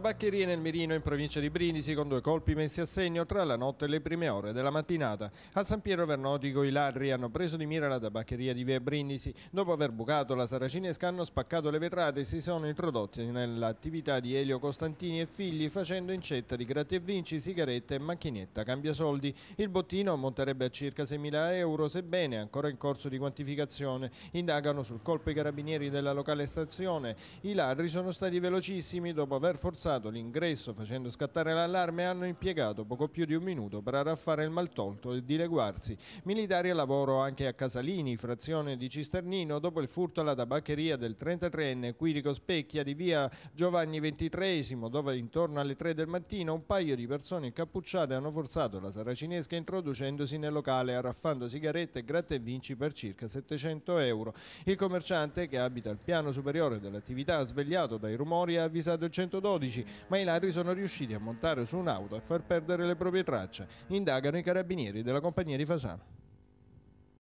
Tabaccherie nel Mirino in provincia di Brindisi con due colpi messi a segno tra la notte e le prime ore della mattinata. A San Piero Vernotico i ladri hanno preso di mira la tabaccheria di via Brindisi. Dopo aver bucato la saracinesca hanno spaccato le vetrate e si sono introdotti nell'attività di Elio Costantini e figli facendo incetta di gratti e vinci, sigarette e macchinetta cambia soldi. Il bottino monterebbe a circa 6.000 euro sebbene ancora in corso di quantificazione. Indagano sul colpo i carabinieri della locale stazione. I ladri sono stati velocissimi dopo aver forzato forzato l'ingresso facendo scattare l'allarme hanno impiegato poco più di un minuto per arraffare il maltolto e dileguarsi. Militari a lavoro anche a Casalini, frazione di Cisternino, dopo il furto alla tabaccheria del 33enne Quirico Specchia di via Giovanni XXIII, dove intorno alle 3 del mattino un paio di persone incappucciate hanno forzato la saracinesca introducendosi nel locale arraffando sigarette e gratta e vinci per circa 700 euro. Il commerciante che abita al piano superiore dell'attività svegliato dai rumori ha avvisato il 112 12, ma i ladri sono riusciti a montare su un'auto e far perdere le proprie tracce, indagano i carabinieri della compagnia di Fasano.